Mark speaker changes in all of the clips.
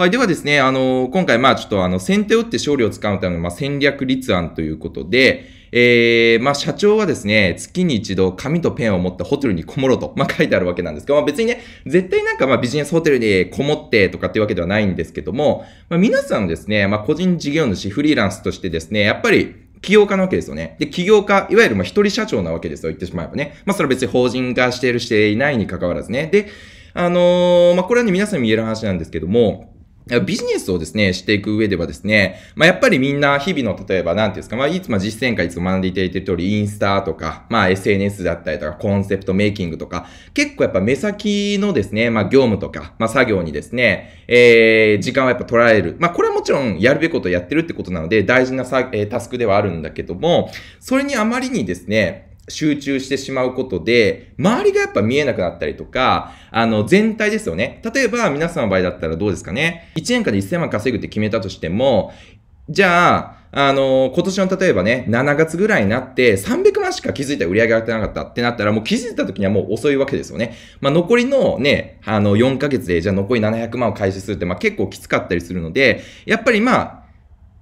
Speaker 1: はい。ではですね、あの、今回、まあ、ちょっと、あの、先手を打って勝利を使うための、まあ、戦略立案ということで、えー、まあ、社長はですね、月に一度紙とペンを持ってホテルにこもろうと、まあ、書いてあるわけなんですけど、まあ、別にね、絶対なんか、まあ、ビジネスホテルでこもってとかっていうわけではないんですけども、まあ、皆さんですね、まあ、個人事業主、フリーランスとしてですね、やっぱり、起業家なわけですよね。で、起業家、いわゆるまあ一人社長なわけですよ、言ってしまえばね。まあ、それは別に法人化している、していないに関わらずね。で、あのー、まあ、これはね、皆さんに言える話なんですけども、ビジネスをですね、していく上ではですね、まあ、やっぱりみんな日々の、例えば、なんていうんですか、まあ、いつも実践会いつも学んでいただいてる通り、インスタとか、まあ、SNS だったりとか、コンセプトメイキングとか、結構やっぱ目先のですね、まあ、業務とか、まあ、作業にですね、えー、時間はやっぱ捉える。まあ、これはもちろんやるべきことをやってるってことなので、大事なさ、えタスクではあるんだけども、それにあまりにですね、集中してしまうことで、周りがやっぱ見えなくなったりとか、あの、全体ですよね。例えば、皆さんの場合だったらどうですかね。1年間で1000万稼ぐって決めたとしても、じゃあ、あのー、今年の例えばね、7月ぐらいになって、300万しか気づいた売り上げ上がってなかったってなったら、もう気づいた時にはもう遅いわけですよね。まあ、残りのね、あの、4ヶ月で、じゃあ残り700万を開始するって、まあ、結構きつかったりするので、やっぱりまあ、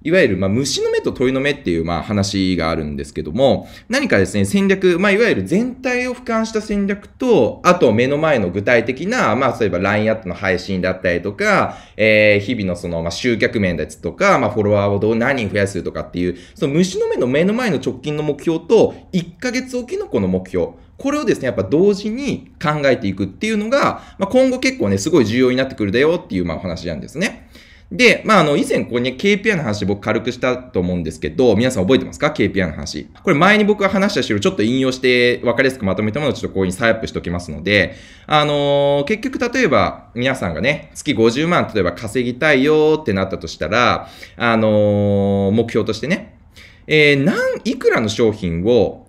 Speaker 1: いわゆる、まあ、虫の目と鳥の目っていう、まあ、話があるんですけども、何かですね、戦略、まあ、いわゆる全体を俯瞰した戦略と、あと目の前の具体的な、まあ、例えば LINE アットの配信だったりとか、えー、日々のその、まあ、集客面ですとか、まあ、フォロワーをどう何人増やすとかっていう、その虫の目の目の前の直近の目標と、1ヶ月おきのこの目標、これをですね、やっぱ同時に考えていくっていうのが、まあ、今後結構ね、すごい重要になってくるだよっていう、まあ、お話なんですね。で、まあ、あの、以前ここに KPI の話僕軽くしたと思うんですけど、皆さん覚えてますか ?KPI の話。これ前に僕が話した資料ちょっと引用して分かりやすくまとめたものをちょっとここにサイアップしておきますので、あのー、結局例えば皆さんがね、月50万例えば稼ぎたいよってなったとしたら、あのー、目標としてね、えー、何、いくらの商品を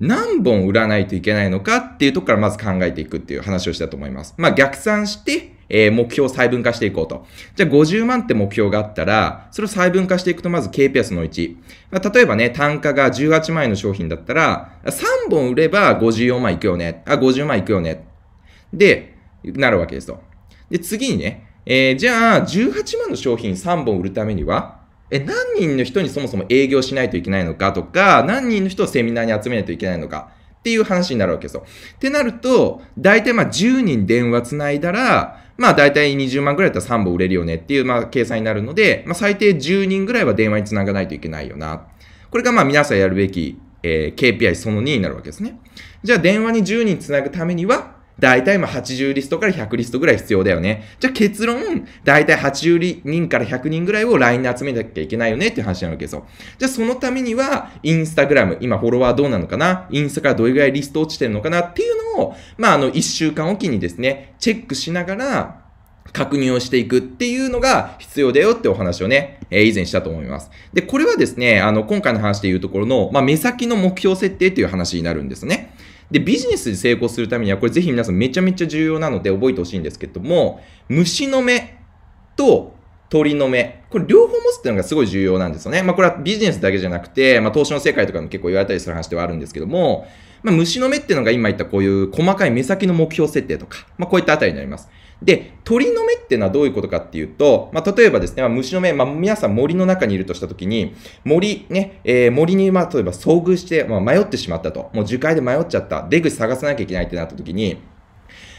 Speaker 1: 何本売らないといけないのかっていうとこからまず考えていくっていう話をしたと思います。まあ逆算して、えー、目標を細分化していこうと。じゃあ50万って目標があったら、それを細分化していくとまず KPS の1。まあ、例えばね、単価が18万円の商品だったら、3本売れば54万いくよね。あ、50万いくよね。で、なるわけですよ。で、次にね、えー、じゃあ18万の商品3本売るためには、え、何人の人にそもそも営業しないといけないのかとか、何人の人をセミナーに集めないといけないのかっていう話になるわけですよ。ってなると、大体まあ10人電話つないだら、まあ大体20万ぐらいだったら3本売れるよねっていう、まあ計算になるので、まあ最低10人ぐらいは電話につながないといけないよな。これがまあ皆さんやるべき、えー、KPI その2になるわけですね。じゃあ電話に10人つなぐためには、だいたいま80リストから100リストぐらい必要だよね。じゃあ結論、だいたい80人から100人ぐらいを LINE で集めなきゃいけないよねって話なわけですよ。じゃあそのためには、インスタグラム、今フォロワーどうなのかなインスタからどれぐらいリスト落ちてるのかなっていうのを、まああの1週間おきにですね、チェックしながら、確認をしていくっていうのが必要だよってお話をね、えー、以前したと思います。で、これはですね、あの、今回の話でいうところの、まあ、目先の目標設定っていう話になるんですね。で、ビジネスに成功するためには、これぜひ皆さんめちゃめちゃ重要なので覚えてほしいんですけども、虫の目と鳥の目。これ両方持つっていうのがすごい重要なんですよね。まあこれはビジネスだけじゃなくて、まあ投資の世界とかも結構言われたりする話ではあるんですけども、まあ虫の目っていうのが今言ったこういう細かい目先の目標設定とか、まあこういったあたりになります。で、鳥の目っていうのはどういうことかっていうと、まあ、例えばですね、まあ、虫の目、まあ、皆さん森の中にいるとしたときに、森、ね、えー、森に、まあ、例えば遭遇して、まあ、迷ってしまったと。もう樹海で迷っちゃった。出口探さなきゃいけないってなったときに、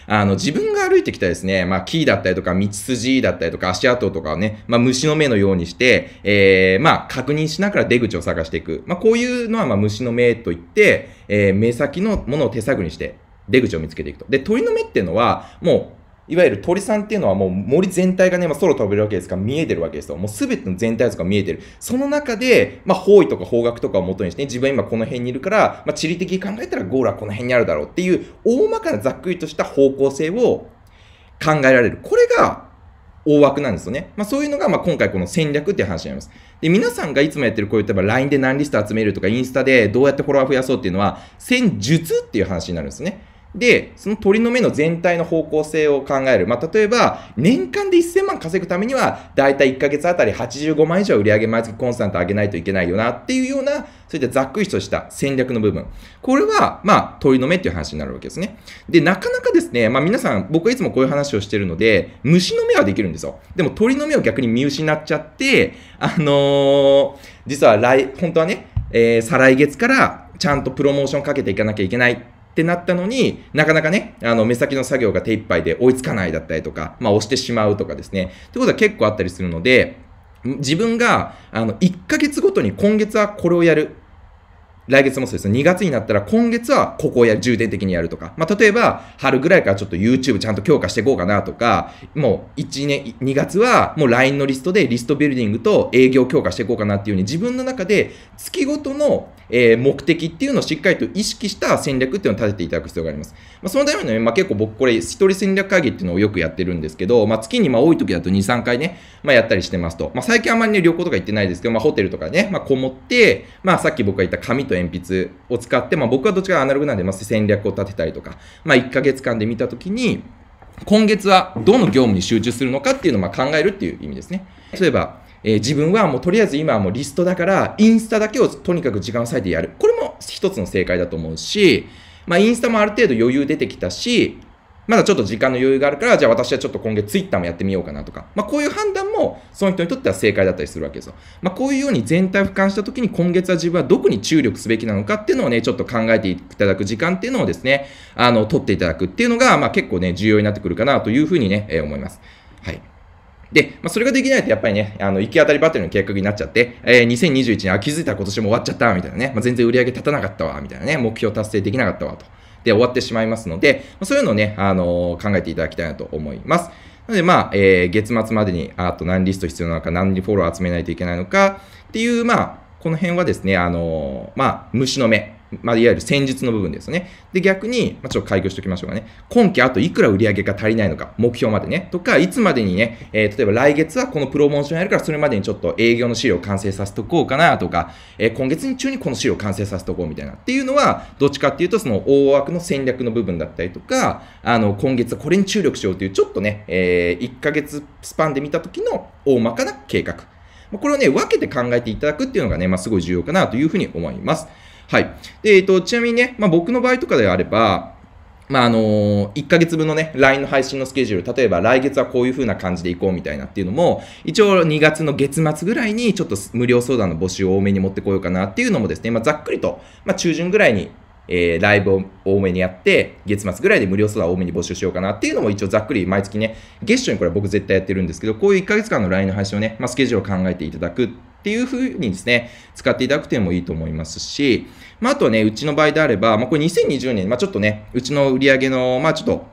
Speaker 1: あの、自分が歩いてきたですね、まあ、キーだったりとか、道筋だったりとか、足跡とかをね、まあ、虫の目のようにして、えー、まあ、確認しながら出口を探していく。まあ、こういうのは、まあ、虫の目といって、えー、目先のものを手探りにして、出口を見つけていくと。で、鳥の目っていうのは、もういわゆる鳥さんっていうのはもう森全体がね、まあ、空飛べるわけですから見えてるわけですよ。もうすべての全体図が見えてる。その中で、まあ、方位とか方角とかを元にして、ね、自分は今この辺にいるから、まあ、地理的に考えたらゴールはこの辺にあるだろうっていう、大まかなざっくりとした方向性を考えられる。これが大枠なんですよね。まあ、そういうのが、まあ、今回この戦略っていう話になります。で、皆さんがいつもやってるこういった LINE で何リスト集めるとか、インスタでどうやってフォロワー増やそうっていうのは、戦術っていう話になるんですね。で、その鳥の目の全体の方向性を考える。まあ、例えば、年間で1000万稼ぐためには、だいたい1ヶ月あたり85万以上売り上げ毎月コンスタント上げないといけないよなっていうような、そういったざっくりとした戦略の部分。これは、まあ、鳥の目っていう話になるわけですね。で、なかなかですね、まあ皆さん、僕はいつもこういう話をしてるので、虫の目はできるんですよ。でも鳥の目を逆に見失っちゃって、あのー、実は来、本当はね、えー、再来月からちゃんとプロモーションかけていかなきゃいけない。ってなったのに、なかなかね、あの、目先の作業が手一杯で追いつかないだったりとか、まあ、押してしまうとかですね。ってことは結構あったりするので、自分が、あの、1ヶ月ごとに今月はこれをやる。来月もそうです2月になったら今月はここをや重点的にやるとか、まあ、例えば春ぐらいからちょっと YouTube ちゃんと強化していこうかなとか、もう1年、2月はもう LINE のリストでリストビルディングと営業強化していこうかなっていうふうに自分の中で月ごとのえ目的っていうのをしっかりと意識した戦略っていうのを立てていただく必要があります。まあ、そのためにね、まあ、結構僕これ一人戦略会議っていうのをよくやってるんですけど、まあ、月にま多い時だと2、3回ね、まあ、やったりしてますと。まあ、最近あんまりね、旅行とか行ってないですけど、まあ、ホテルとかね、まこもって、まあ、さっき僕が言った紙と鉛筆を使って、まあ、僕はどっちかアナログなんで、まあ、戦略を立てたりとか、まあ、1ヶ月間で見た時に、今月はどの業務に集中するのかっていうのをま考えるっていう意味ですね。例えば、えー、自分はもうとりあえず今はもうリストだから、インスタだけをとにかく時間を割いてやる。これも一つの正解だと思うし、まあ、インスタもある程度余裕出てきたし、まだちょっと時間の余裕があるから、じゃあ私はちょっと今月ツイッターもやってみようかなとか、まあ、こういう判断もその人にとっては正解だったりするわけですよ。まあ、こういうように全体を俯瞰した時に今月は自分はどこに注力すべきなのかっていうのをね、ちょっと考えていただく時間っていうのをですね、あの、取っていただくっていうのが、まあ、結構ね、重要になってくるかなというふうにね、えー、思います。はい。で、まあ、それができないとやっぱりね、あの、行き当たりばったりの計画になっちゃって、えー、2021年、あ、気づいたら今年も終わっちゃった、みたいなね、まあ、全然売り上げ立たなかったわ、みたいなね、目標達成できなかったわ、と。で終わってしまいますので、そういうのをね、あのー、考えていただきたいなと思います。なので、まあ、えー、月末までに、あと何リスト必要なのか、何フォロー集めないといけないのかっていう、まあ、この辺はですね、あのー、まあ、虫の目まあ、いわゆる戦術の部分ですね。で、逆に、まあ、ちょっと開業しておきましょうかね。今期あといくら売り上げが足りないのか、目標までね。とか、いつまでにね、えー、例えば来月はこのプロモーションやるから、それまでにちょっと営業の資料を完成させておこうかなとか、えー、今月に中にこの資料を完成させておこうみたいな。っていうのは、どっちかっていうと、その大枠の戦略の部分だったりとか、あの、今月はこれに注力しようという、ちょっとね、えー、1ヶ月スパンで見た時の大まかな計画。これをね、分けて考えていただくっていうのがね、まあ、すごい重要かなというふうに思います。はい。で、えっ、ー、と、ちなみにね、まあ、僕の場合とかであれば、まああの、1ヶ月分のね、LINE の配信のスケジュール、例えば来月はこういう風な感じでいこうみたいなっていうのも、一応2月の月末ぐらいにちょっと無料相談の募集を多めに持ってこようかなっていうのもですね、まあ、ざっくりと、まあ、中旬ぐらいに、えー、ライブを多めにやって、月末ぐらいで無料相談を多めに募集しようかなっていうのも一応ざっくり毎月ね、月初にこれ僕絶対やってるんですけど、こういう1ヶ月間の LINE の配信をね、まあ、スケジュールを考えていただくっていうふうにですね、使っていただくというのもいいと思いますし、まあ、あとね、うちの場合であれば、まあ、これ2020年、まあ、ちょっとね、うちの売り上げの、まあ、ちょっと、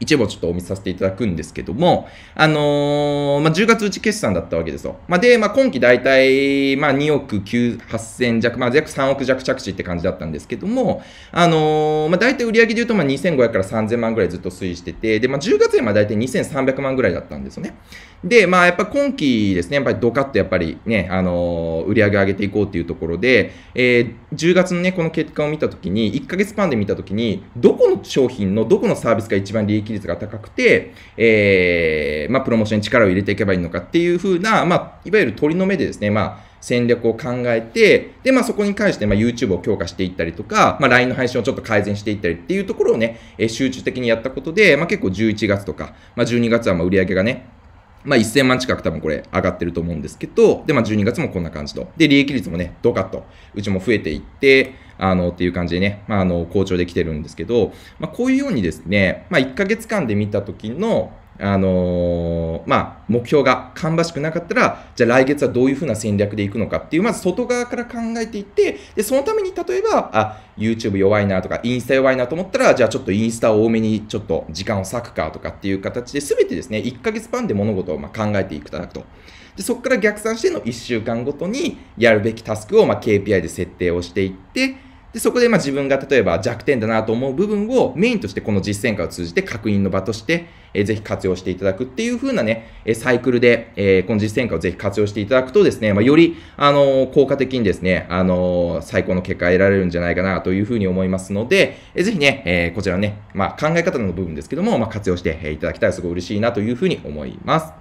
Speaker 1: 一部をちょっとお見せさせていただくんですけども、あのー、まあ、10月うち決算だったわけですよ。まあ、で、まあ、今期大体、まあ、2億9、8000弱、まあ、約3億弱着地って感じだったんですけども、あのー、まあ、大体売上で言うと、まあ、2500から3000万ぐらいずっと推移してて、で、まあ、10月でま大体2300万ぐらいだったんですよね。で、まあ、やっぱ今期ですね、やっぱりドカッとやっぱりね、あのー、売上上げていこうっていうところで、えー、10月のね、この結果を見たときに、1ヶ月パンで見たときに、どこの商品のどこのサービスが一番利益益率が高くて、えー、まあ、プロモーションに力を入れていけばいいのかっていうふうな、まあ、いわゆる鳥の目でですね、まあ、戦略を考えて、で、まあ、そこに関して、まあ、YouTube を強化していったりとか、まあ、LINE の配信をちょっと改善していったりっていうところをね、え集中的にやったことで、まあ、結構11月とか、まあ、12月はまあ売り上げがね、まあ、1000万近く多分これ上がってると思うんですけど、で、まあ、12月もこんな感じと。で、利益率もね、ドカッと、うちも増えていって、あの、っていう感じでね、まあ、あの、好調できてるんですけど、まあ、こういうようにですね、まあ、1ヶ月間で見た時の、あのー、まあ、目標が芳しくなかったら、じゃあ来月はどういうふうな戦略でいくのかっていう、まず外側から考えていって、で、そのために例えば、あ、YouTube 弱いなとか、インスタ弱いなと思ったら、じゃあちょっとインスタを多めにちょっと時間を割くかとかっていう形で、全てですね、1ヶ月ンで物事をま考えていただくと。でそこから逆算しての1週間ごとにやるべきタスクをま KPI で設定をしていって、で、そこでまあ自分が例えば弱点だなと思う部分をメインとしてこの実践化を通じて確認の場として、えー、ぜひ活用していただくっていう風なね、サイクルで、えー、この実践化をぜひ活用していただくとですね、まあ、より、あのー、効果的にですね、あのー、最高の結果得られるんじゃないかなという風に思いますので、えー、ぜひね、えー、こちらね、まあ、考え方の部分ですけども、まあ、活用していただきたいすごい嬉しいなという風に思います。